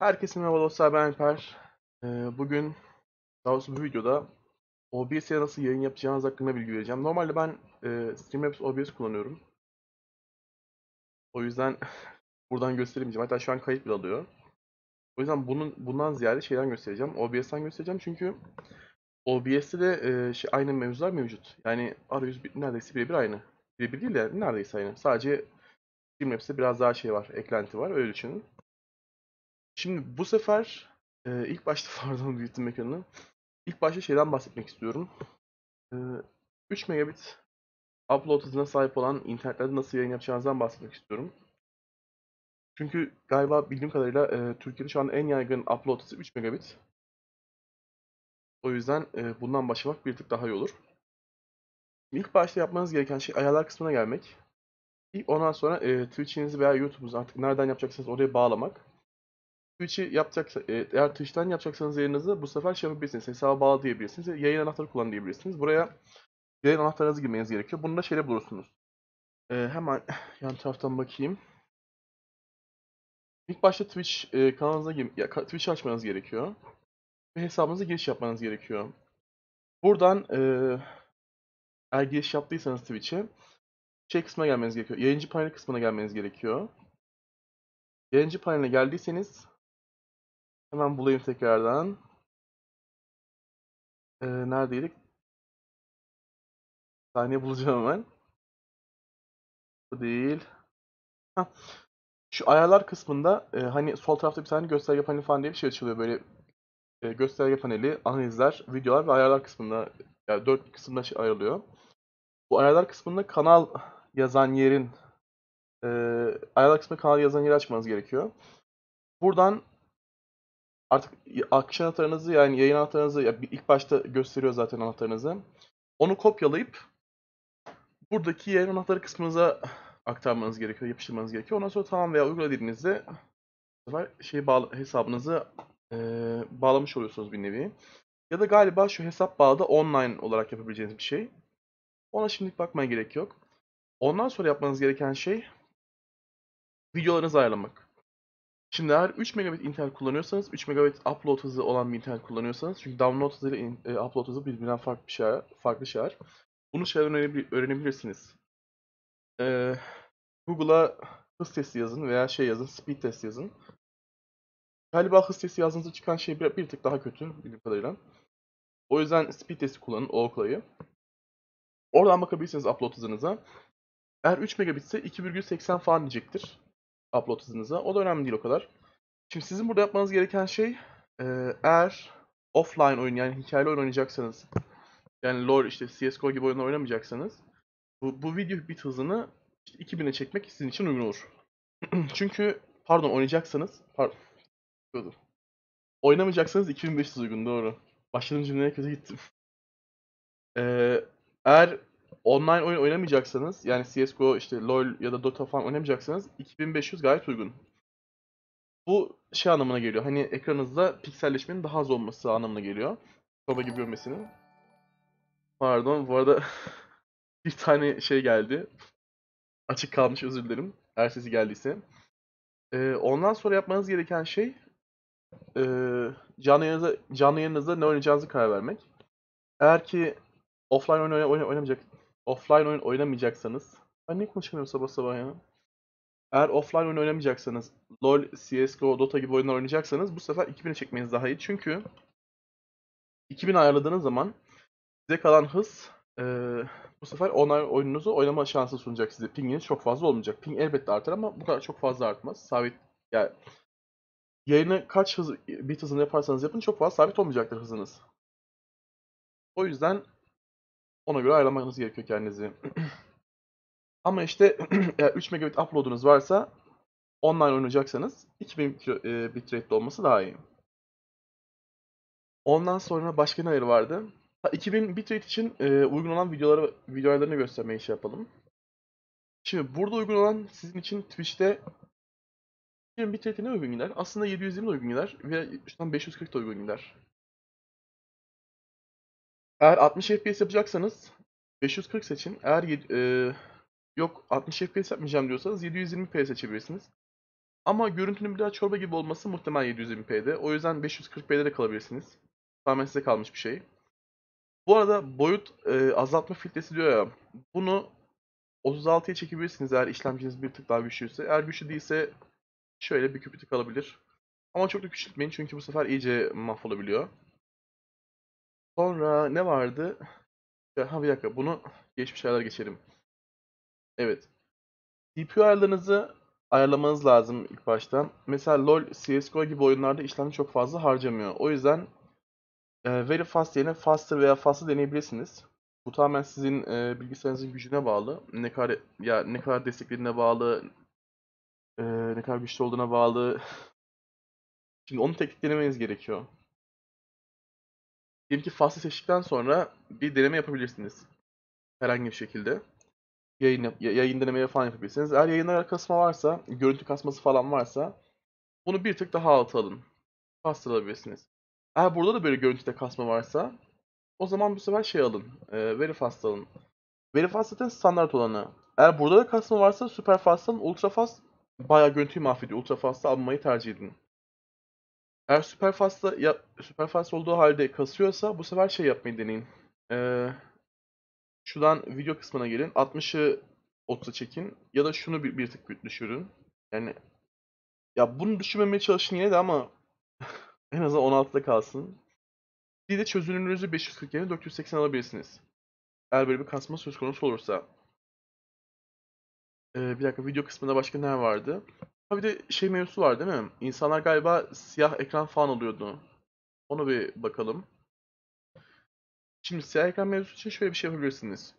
Herkese merhaba dostlar ben Alper. Ee, bugün daha doğrusu bu videoda OBS'e nasıl yayın yapacağınız hakkında bilgi vereceğim. Normalde ben e, Streamlabs OBS kullanıyorum. O yüzden buradan gösteremeyeceğim. Hatta şu an kayıt bile alıyor. O yüzden bunun bundan ziyade şeyden göstereceğim. OBS'ten göstereceğim çünkü OBS'te de e, şey, aynı mevzular mevcut. Yani arayüz neredeyse birebir aynı. Birebir değil de neredeyse aynı. Sadece Streamlabs'te biraz daha şey var, eklenti var. Öyle düşünün. Şimdi bu sefer e, ilk başta pardon büyüttüm ekranı. İlk başta şeyden bahsetmek istiyorum. E, 3 megabit upload hızına sahip olan internetlerde nasıl yayın yapacağınızdan bahsetmek istiyorum. Çünkü galiba bildiğim kadarıyla e, Türkiye'de şu an en yaygın upload hızı 3 megabit. O yüzden e, bundan başlamak bir tık daha iyi olur. İlk başta yapmanız gereken şey ayarlar kısmına gelmek. ondan sonra e, Twitch'inizi veya YouTube'unuzu artık nereden yapacaksanız oraya bağlamak. Twitch'i yapacak e, eğer Twitch'ten yapacaksanız yayınınızı bu sefer şey yapabilirsiniz. Hesaba bağlı diyebilirsiniz. Yayın anahtarı kullan diyebilirsiniz. Buraya yayın anahtarınızı girmeniz gerekiyor. Bunu da şeyde bulursunuz. Ee, hemen yan taraftan bakayım. İlk başta Twitch e, kanalınıza gir ya, Twitch açmanız gerekiyor. Ve hesabınıza giriş yapmanız gerekiyor. Buradan e, eğer giriş yaptıysanız Twitch'e şey kısmına gelmeniz gerekiyor. Yayıncı panel kısmına gelmeniz gerekiyor. Yayıncı paneline geldiyseniz Hemen bulayım tekrardan. Ee, neredeydik? Saniye bulacağım hemen. Bu değil. Heh. Şu ayarlar kısmında e, hani sol tarafta bir tane gösterge paneli falan diye bir şey açılıyor. Böyle e, gösterge paneli, analizler, videolar ve ayarlar kısmında yani dört kısımda şey ayrılıyor. Bu ayarlar kısmında kanal yazan yerin e, ayarlar kısmında kanal yazan yeri açmanız gerekiyor. Buradan artık akış anahtarınızı yani yayın anahtarınızı ya ilk başta gösteriyor zaten anahtarınızı. Onu kopyalayıp buradaki yayın anahtarı kısmınıza aktarmanız gerekiyor, yapıştırmanız gerekiyor. Ondan sonra tamam veya uygula dediğinizde şey bağla, hesabınızı e, bağlamış oluyorsunuz bir nevi. Ya da galiba şu hesap bağlı da online olarak yapabileceğiniz bir şey. Ona şimdilik bakmaya gerek yok. Ondan sonra yapmanız gereken şey videolarınızı ayarlamak. Şimdi eğer 3 megabit internet kullanıyorsanız, 3 megabit upload hızı olan bir internet kullanıyorsanız, çünkü download hızı ile in, e, upload hızı birbirinden farklı bir şeyler, farklı şeyler. Bunu şeyden öğrenebilirsiniz. Ee, Google'a hız testi yazın veya şey yazın, speed test yazın. Galiba hız testi yazdığınızda çıkan şey bir, bir tık daha kötü bildiğim kadarıyla. O yüzden speed testi kullanın, Oakla'yı. Oradan bakabilirsiniz upload hızınıza. Eğer 3 megabitse 2,80 falan diyecektir upload hızınıza. O da önemli değil o kadar. Şimdi sizin burada yapmanız gereken şey e, eğer offline oyun yani hikayeli oyun oynayacaksanız yani lore işte CSGO gibi oyunlar oynamayacaksanız bu, bu video bit hızını işte 2000'e çekmek sizin için uygun olur. Çünkü pardon oynayacaksanız pardon oynamayacaksanız 2500 uygun doğru. Başladığım cümleye kötü gittim. Ee, eğer online oyun oynamayacaksanız yani CSGO işte LoL ya da Dota falan oynamayacaksanız 2500 gayet uygun. Bu şey anlamına geliyor. Hani ekranınızda pikselleşmenin daha az olması anlamına geliyor. Soba gibi görmesinin. Pardon bu arada bir tane şey geldi. Açık kalmış özür dilerim. her sesi geldiyse. Ee, ondan sonra yapmanız gereken şey e, canlı, yayınıza, canlı yayınınızda ne oynayacağınızı karar vermek. Eğer ki offline oyun oynamayacak offline oyun oynamayacaksanız ben niye konuşamıyorum sabah sabah ya? Eğer offline oyun oynamayacaksanız, LoL, CSGO, Dota gibi oyunlar oynayacaksanız bu sefer 2000'e çekmeniz daha iyi. Çünkü 2000 ayarladığınız zaman size kalan hız e, bu sefer online oyununuzu oynama şansı sunacak size. Pinginiz çok fazla olmayacak. Ping elbette artar ama bu kadar çok fazla artmaz. Sabit yani yayını kaç hız, bit hızını yaparsanız yapın çok fazla sabit olmayacaktır hızınız. O yüzden ona göre ayarlamanız gerekiyor kendinizi. Ama işte 3 megabit upload'unuz varsa online oynayacaksanız 2000 e, bitrate'de olması daha iyi. Ondan sonra başka ne ayarı vardı? 2000 bitrate için e, uygun olan videoları videolarını ayarlarını göstermeye şey yapalım. Şimdi burada uygun olan sizin için Twitch'te 2000 bitrate ne uygun gider? Aslında 720 de uygun gider veya şu an 540 da uygun gider. Eğer 60 FPS yapacaksanız 540 seçin. Eğer e, yok 60 FPS yapmayacağım diyorsanız 720p seçebilirsiniz. Ama görüntünün biraz çorba gibi olması muhtemel 720p'de. O yüzden 540p'de de kalabilirsiniz. Tamamen size kalmış bir şey. Bu arada boyut e, azaltma filtresi diyor ya. Bunu 36'ya çekebilirsiniz eğer işlemciniz bir tık daha güçlüyse. Eğer güçlü değilse şöyle bir küpütük kalabilir. Ama çok da küçültmeyin çünkü bu sefer iyice mahvolabiliyor. Sonra ne vardı? Ha bir dakika bunu geçmiş ayarlara geçelim. Evet. CPU ayarlarınızı ayarlamanız lazım ilk başta. Mesela LoL, CSGO gibi oyunlarda işlemci çok fazla harcamıyor. O yüzden e, Very Fast yerine Faster veya Faster deneyebilirsiniz. Bu tamamen sizin e, bilgisayarınızın gücüne bağlı. Ne kadar ya ne kadar desteklediğine bağlı, e, ne kadar güçlü olduğuna bağlı. Şimdi onu teknik denemeniz gerekiyor. Diyelim ki faslı seçtikten sonra bir deneme yapabilirsiniz. Herhangi bir şekilde. Yayın, yayın denemeye falan yapabilirsiniz. Eğer yayınlar kasma varsa, görüntü kasması falan varsa bunu bir tık daha alta alın. alabilirsiniz. Eğer burada da böyle görüntüde kasma varsa o zaman bu sefer şey alın. E, Verifast alın. Verifast zaten standart olanı. Eğer burada da kasma varsa super Superfast alın. Ultrafast bayağı görüntüyü mahvediyor. Ultrafast'ı almayı tercih edin. Eğer Superfast'la ya, Superfast olduğu halde kasıyorsa bu sefer şey yapmayı deneyin. Ee, şuradan video kısmına gelin. 60'ı 30'a çekin. Ya da şunu bir, bir tık düşürün. Yani ya bunu düşünmemeye çalışın yine de ama en azından 16'da kalsın. Bir de çözünürlüğünüzü 540 yerine 480 alabilirsiniz. Eğer böyle bir kasma söz konusu olursa. Ee, bir dakika video kısmında başka ne vardı? bir de şey mevzusu var değil mi? İnsanlar galiba siyah ekran falan oluyordu. Onu bir bakalım. Şimdi siyah ekran mevzusu için şöyle bir şey yapabilirsiniz.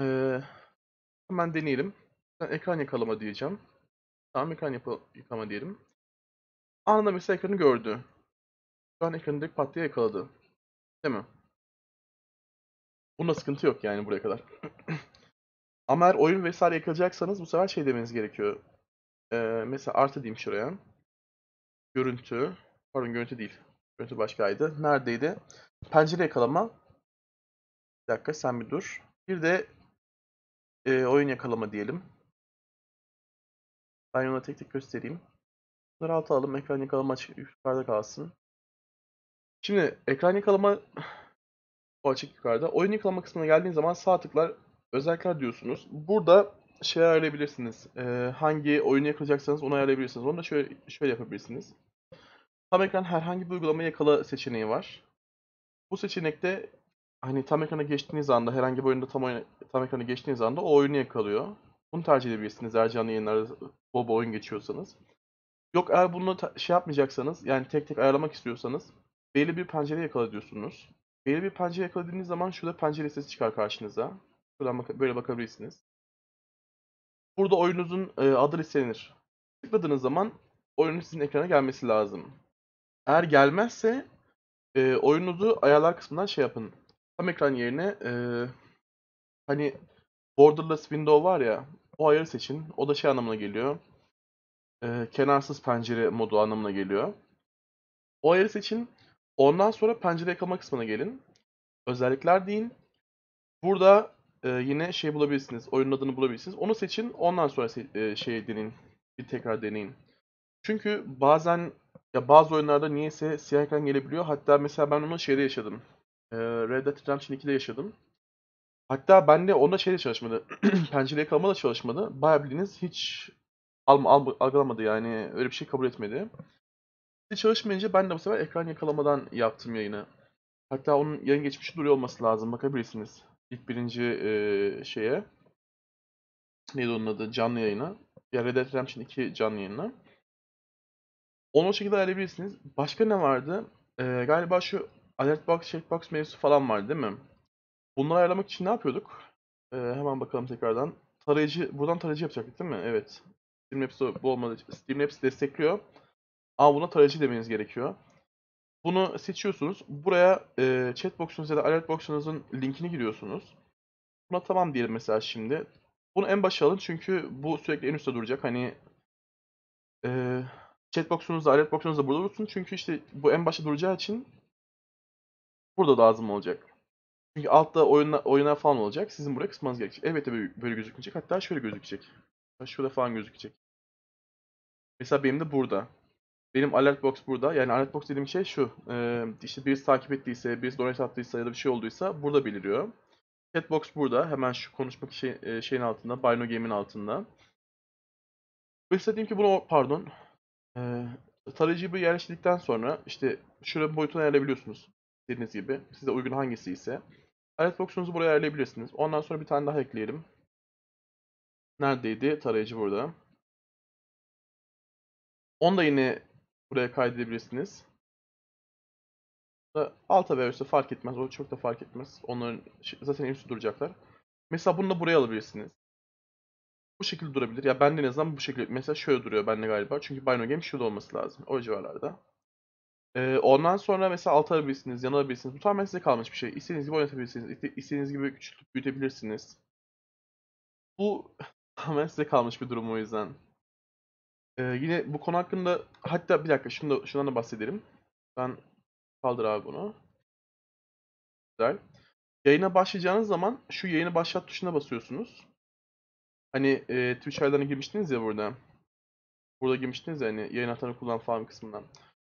Ee, hemen deneyelim. Ben ekran yakalama diyeceğim. Tamam ekran yapa- yıkama diyelim. Anında mesela ekranı gördü. Şu an ekranı direkt pat yakaladı. Değil mi? Bunda sıkıntı yok yani buraya kadar. Ama eğer oyun vesaire yakalayacaksanız bu sefer şey demeniz gerekiyor e, mesela artı diyeyim şuraya. Görüntü. Pardon görüntü değil. Görüntü başkaydı. Neredeydi? Pencere yakalama. Bir dakika sen bir dur. Bir de e, oyun yakalama diyelim. Ben ona tek tek göstereyim. Bunları alta alalım. Ekran yakalama açık, yukarıda kalsın. Şimdi ekran yakalama o açık yukarıda. Oyun yakalama kısmına geldiğiniz zaman sağ tıklar özellikler diyorsunuz. Burada şey ayarlayabilirsiniz. E, hangi oyunu yakalayacaksanız onu ayarlayabilirsiniz. Onu da şöyle, şöyle yapabilirsiniz. Tam ekran herhangi bir uygulama yakala seçeneği var. Bu seçenekte hani tam ekrana geçtiğiniz anda herhangi bir oyunda tam, oyuna, tam ekrana geçtiğiniz anda o oyunu yakalıyor. Bunu tercih edebilirsiniz eğer canlı yayınlarda bol oyun geçiyorsanız. Yok eğer bunu şey yapmayacaksanız yani tek tek ayarlamak istiyorsanız belli bir pencere yakala diyorsunuz. Belli bir pencere yakaladığınız zaman şurada pencere listesi çıkar karşınıza. Şuradan bak böyle bakabilirsiniz. Burada oyununuzun e, adı listelenir. Tıkladığınız zaman oyunun sizin ekrana gelmesi lazım. Eğer gelmezse e, oyununuzu ayarlar kısmından şey yapın. Tam ekran yerine e, hani borderless window var ya o ayarı seçin. O da şey anlamına geliyor. E, kenarsız pencere modu anlamına geliyor. O ayarı seçin. Ondan sonra pencere yakalama kısmına gelin. Özellikler deyin. Burada e, yine şey bulabilirsiniz. Oyunun adını bulabilirsiniz. Onu seçin. Ondan sonra se- e, şey deneyin. Bir tekrar deneyin. Çünkü bazen ya bazı oyunlarda niyeyse siyah ekran gelebiliyor. Hatta mesela ben onu şeyde yaşadım. E, Red Dead Redemption 2'de yaşadım. Hatta ben de onda şeyde çalışmadı. Pencere yakalama da çalışmadı. Bayağı bildiğiniz hiç alma, alma, algılamadı yani. Öyle bir şey kabul etmedi. Hiç çalışmayınca ben de bu sefer ekran yakalamadan yaptım yayını. Hatta onun yayın geçmişi duruyor olması lazım. Bakabilirsiniz ilk birinci e, şeye neydi onun adı canlı yayına. Ya Red Dead Redemption 2 canlı yayına. Onu o şekilde ayarlayabilirsiniz. Başka ne vardı? E, galiba şu alert box, check box mevzusu falan vardı değil mi? Bunları ayarlamak için ne yapıyorduk? E, hemen bakalım tekrardan. Tarayıcı, buradan tarayıcı yapacaktık değil mi? Evet. Steam Labs bu olmadı. Steam Labs destekliyor. Ama buna tarayıcı demeniz gerekiyor. Bunu seçiyorsunuz. Buraya e, chat box'unuz ya da alert box'unuzun linkini giriyorsunuz. Buna tamam diyelim mesela şimdi. Bunu en başa alın çünkü bu sürekli en üstte duracak. Hani e, chat box'unuzda, alert box'unuzda burada dursun. Çünkü işte bu en başa duracağı için burada lazım olacak. Çünkü altta oyuna, oyuna falan olacak. Sizin buraya kısmanız gerekecek. Elbette böyle, böyle gözükmeyecek. Hatta şöyle gözükecek. Şurada falan gözükecek. Mesela benim de burada. Benim alert box burada. Yani alert box dediğim şey şu. E, işte birisi takip ettiyse, birisi donate attıysa ya da bir şey olduysa burada beliriyor. Chat box burada. Hemen şu konuşmak şey, e, şeyin altında. Bino Game'in altında. Ve istediğim ki bunu pardon. E, tarayıcıyı bir yerleştirdikten sonra işte şuraya boyutunu ayarlayabiliyorsunuz. Dediğiniz gibi. Size uygun hangisi ise. alert box'unuzu buraya ayarlayabilirsiniz. Ondan sonra bir tane daha ekleyelim. Neredeydi? Tarayıcı burada. Onu da yine Buraya kaydedebilirsiniz. Ee, alta veya üstte fark etmez. O çok da fark etmez. Onların zaten üstü duracaklar. Mesela bunu da buraya alabilirsiniz. Bu şekilde durabilir. Ya bende en azından bu şekilde. Mesela şöyle duruyor bende galiba. Çünkü Bino Game şurada olması lazım. O civarlarda. Ee, ondan sonra mesela alta alabilirsiniz, yan alabilirsiniz. Bu tamamen size kalmış bir şey. İstediğiniz gibi oynatabilirsiniz. istediğiniz gibi küçültüp büyütebilirsiniz. Bu tamamen size kalmış bir durum o yüzden. Ee, yine bu konu hakkında hatta bir dakika şunu şundan da bahsedelim. Ben kaldır abi bunu. Güzel. Yayına başlayacağınız zaman şu yayını başlat tuşuna basıyorsunuz. Hani e, Twitch ayarlarına girmiştiniz ya burada. Burada girmiştiniz ya hani yayın atanı kullan falan kısmından.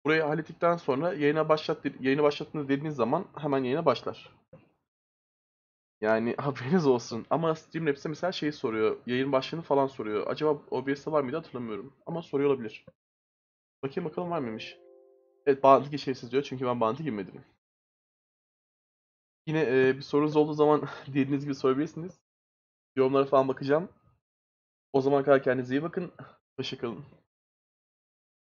Burayı hallettikten sonra yayına başlat yayını başlattınız dediğiniz zaman hemen yayına başlar. Yani haberiniz olsun. Ama Streamlabs'te mesela şeyi soruyor. Yayın başlığını falan soruyor. Acaba OBS'te var mıydı hatırlamıyorum. Ama soruyor olabilir. Bakayım bakalım var mıymış. Evet bağlantı geçersiz diyor çünkü ben bağlantı girmedim. Yine e, bir sorunuz olduğu zaman dediğiniz gibi sorabilirsiniz. Yorumlara falan bakacağım. O zaman kadar kendinize iyi bakın. Hoşçakalın.